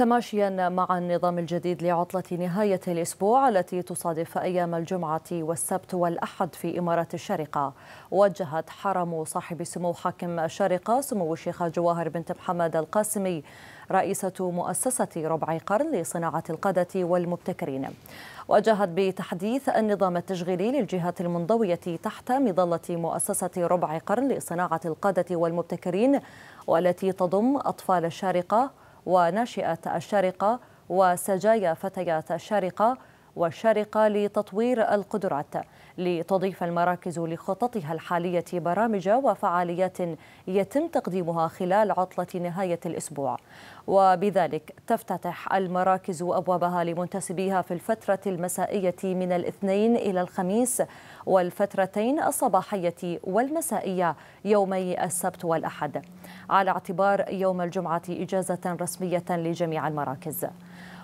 تماشيا مع النظام الجديد لعطلة نهاية الأسبوع التي تصادف أيام الجمعة والسبت والأحد في إمارة الشارقة وجهت حرم صاحب سمو حاكم الشارقة سمو الشيخة جواهر بنت محمد القاسمي رئيسة مؤسسة ربع قرن لصناعة القادة والمبتكرين وجهت بتحديث النظام التشغيلي للجهات المنضوية تحت مظلة مؤسسة ربع قرن لصناعة القادة والمبتكرين والتي تضم أطفال الشارقة وناشئة الشارقة وسجايا فتيات الشارقة والشارقة لتطوير القدرات لتضيف المراكز لخططها الحالية برامج وفعاليات يتم تقديمها خلال عطلة نهاية الأسبوع وبذلك تفتتح المراكز أبوابها لمنتسبيها في الفترة المسائية من الاثنين إلى الخميس والفترتين الصباحية والمسائية يومي السبت والأحد على اعتبار يوم الجمعة إجازة رسمية لجميع المراكز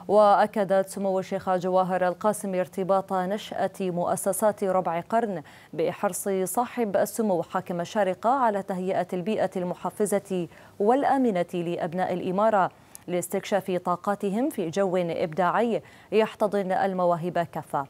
وأكدت سمو الشيخة جواهر القاسم ارتباط نشأة مؤسسات ربع قرن بحرص صاحب السمو حاكم الشارقة على تهيئة البيئة المحفزة والآمنة لأبناء الإمارة لاستكشاف طاقاتهم في جو إبداعي يحتضن المواهب كافة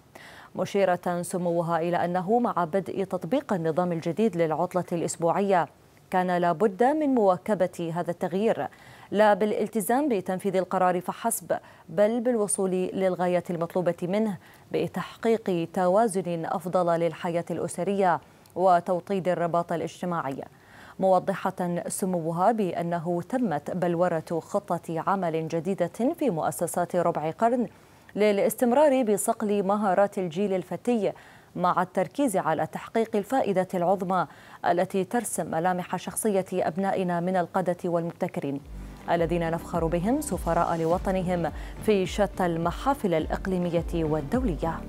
مشيرة سموها إلى أنه مع بدء تطبيق النظام الجديد للعطلة الأسبوعية كان لابد من مواكبة هذا التغيير لا بالالتزام بتنفيذ القرار فحسب بل بالوصول للغاية المطلوبة منه بتحقيق توازن أفضل للحياة الأسرية وتوطيد الرباط الاجتماعي موضحة سموها بأنه تمت بلورة خطة عمل جديدة في مؤسسات ربع قرن للاستمرار بصقل مهارات الجيل الفتي مع التركيز على تحقيق الفائدة العظمى التي ترسم ملامح شخصية أبنائنا من القادة والمبتكرين الذين نفخر بهم سفراء لوطنهم في شتى المحافل الإقليمية والدولية